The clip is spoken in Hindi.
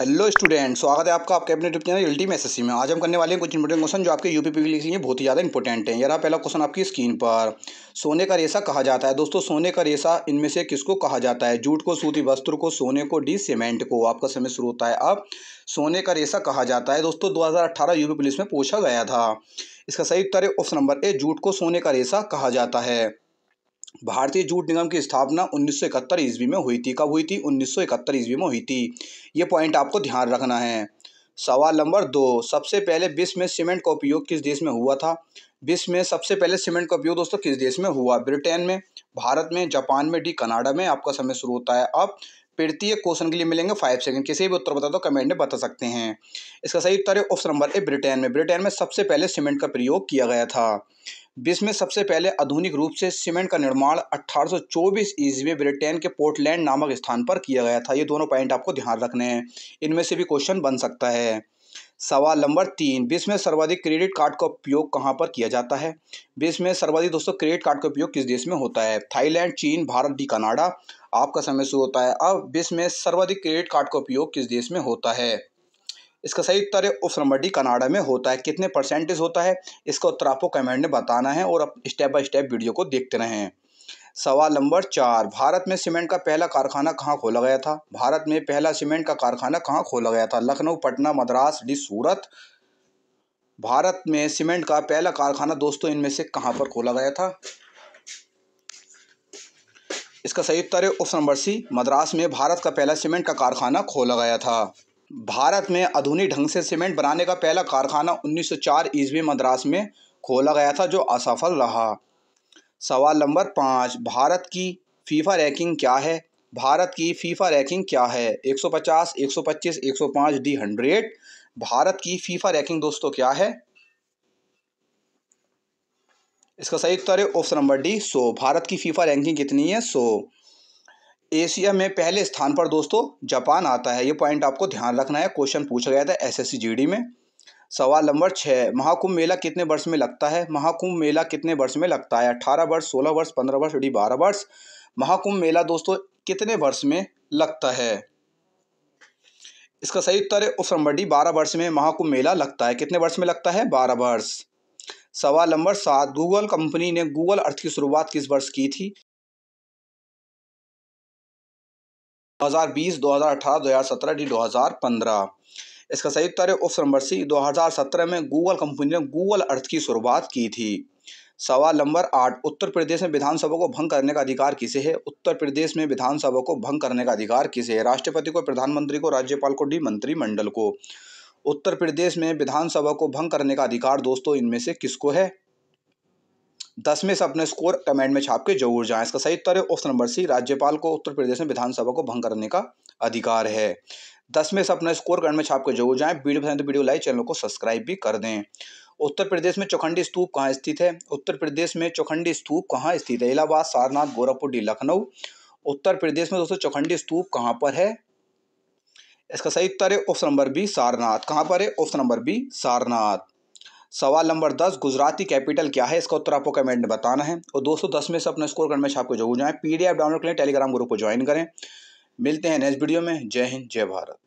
हेलो स्टूडेंट स्वागत है आपका आपके अपने ट्यूब चैनल एल्टी में एस में आज हम करने वाले हैं कुछ इंपोर्टेंट क्वेश्चन जो आपके यूपी पी लिए बहुत ही ज़्यादा इंपॉर्टेंट है यार पहला क्वेश्चन आपकी स्क्रीन पर सोने का रेसा कहा जाता है दोस्तों सोने का रेसा इनमें से किसको कहा जाता है जूट को सूती वस्त्र को सोने को डी सीमेंट को आपका समय शुरू होता है अब सोने का रेसा कहा जाता है दोस्तों दो हज़ार यूपी पुलिस में पूछा गया था इसका सही उत्तर है ऑप्शन नंबर ए जूट को सोने का रेसा कहा जाता है भारतीय जूट निगम की स्थापना उन्नीस सौ इकहत्तर ईस्वी में हुई थी कब हुई थी उन्नीस सौ इकहत्तर ईस्वी में हुई थी ये पॉइंट आपको ध्यान रखना है सवाल नंबर दो सबसे पहले विश्व में सीमेंट का उपयोग किस देश में हुआ था विश्व में सबसे पहले सीमेंट का उपयोग दोस्तों किस देश में हुआ ब्रिटेन में भारत में जापान में डी कनाडा में आपका समय शुरू होता है अब प्रत्येक क्वेश्चन के लिए मिलेंगे फाइव सेकंड किसी भी उत्तर बता दो कमेंट में बता सकते हैं इसका सही उत्तर है ऑप्शन नंबर ए ब्रिटेन में ब्रिटेन में सबसे पहले सीमेंट का प्रयोग किया गया था विश्व में सबसे पहले आधुनिक रूप से सीमेंट का निर्माण 1824 ईस्वी में ब्रिटेन के पोर्टलैंड नामक स्थान पर किया गया था ये दोनों पॉइंट आपको ध्यान रखने हैं इनमें से भी क्वेश्चन बन सकता है सवाल नंबर तीन विश्व में सर्वाधिक क्रेडिट कार्ड का उपयोग कहाँ पर किया जाता है विश्व में सर्वाधिक दोस्तों क्रेडिट कार्ड का उपयोग किस देश में होता है थाईलैंड चीन भारत डी कनाडा आपका समय शुरू होता है अब विश्व में सर्वाधिक क्रेडिट कार्ड का उपयोग किस देश में होता है इसका सही उत्तर है डी कनाडा में होता है कितने परसेंटेज होता है इसका उत्तर आपको कमेंट में बताना है और आप स्टेप बाय स्टेप वीडियो को देखते रहें सवाल नंबर चार भारत में सीमेंट का पहला कारखाना कहाँ खोला गया था भारत में पहला सीमेंट का कारखाना कहाँ खोला गया था लखनऊ पटना मद्रास डी सूरत भारत में सीमेंट का पहला कारखाना दोस्तों इनमें से कहाँ पर खोला गया था इसका सही उत्तर है ऑप्शन नंबर सी मद्रास में भारत का पहला सीमेंट का कारखाना खोला गया था भारत में आधुनिक ढंग से सीमेंट बनाने का पहला कारखाना 1904 ईस्वी मद्रास में खोला गया था जो असफल रहा सवाल नंबर पाँच भारत की फीफा रैंकिंग क्या है भारत की फीफा रैंकिंग क्या है 150, 125, 105 डी हंड्रेड भारत की फीफा रैंकिंग दोस्तों क्या है इसका सही उत्तर है option number D so Bharat की फीफा रैंकिंग कितनी है सो एशिया में पहले स्थान पर दोस्तों जापान आता है ये पॉइंट आपको ध्यान रखना है क्वेश्चन पूछा गया था एस एस में सवाल नंबर छः महाकुंभ मेला कितने वर्ष में लगता है महाकुंभ मेला कितने वर्ष में लगता है अठारह वर्ष सोलह वर्ष पंद्रह वर्ष यानी बारह वर्ष महाकुंभ मेला दोस्तों कितने वर्ष में लगता है इसका सही उत्तर है ऑप्शन नंबर डी बारह वर्ष में महाकुंभ मेला लगता है कितने वर्ष में लगता है बारह वर्ष सवाल नंबर सात गूगल कंपनी ने गूगल अर्थ की शुरुआत किस वर्ष की थी हज़ार बीस दो डी 2015 इसका सही उत्तर है ऑप्शन नंबर सी 2017 में गूगल कंपनी ने गूगल अर्थ की शुरुआत की थी सवाल नंबर आठ उत्तर प्रदेश में विधानसभा को भंग करने का अधिकार किसे है उत्तर प्रदेश में विधानसभा को भंग करने का अधिकार किसे है राष्ट्रपति को प्रधानमंत्री को राज्यपाल को डी मंत्रिमंडल को उत्तर प्रदेश में विधानसभा को भंग करने का अधिकार दोस्तों इनमें से किसको है दस में से अपने स्कोर कमेंट में छाप के जरूर जाएं इसका सही उत्तर है ऑप्शन नंबर सी राज्यपाल को उत्तर प्रदेश में विधानसभा को भंग करने का अधिकार है दस में से अपने स्कोर कमेंट में छाप के जरूर जाएं वीडियो पसंद तो वीडियो लाइक चैनल को सब्सक्राइब भी कर दें उत्तर प्रदेश में चौखंडी स्तूप कहाँ स्थित है उत्तर प्रदेश में चौखंडी स्तूप कहाँ स्थित है इलाहाबाद सारनाथ गोरखपुर डी लखनऊ उत्तर प्रदेश में दोस्तों चौखंडी स्तूप कहाँ पर है इसका सही उत्तर है ऑप्शन नंबर बी सारनाथ कहाँ पर है ऑप्शन नंबर बी सारनाथ सवाल नंबर दस गुजराती कैपिटल क्या है इसका उत्तर आपको कमेंट में बताना है और दोस्तों दस में से अपना स्कोर करने में आपको जरूर जाएँ पी डाउनलोड करें टेलीग्राम ग्रुप को ज्वाइन करें मिलते हैं नेक्स्ट वीडियो में जय हिंद जय भारत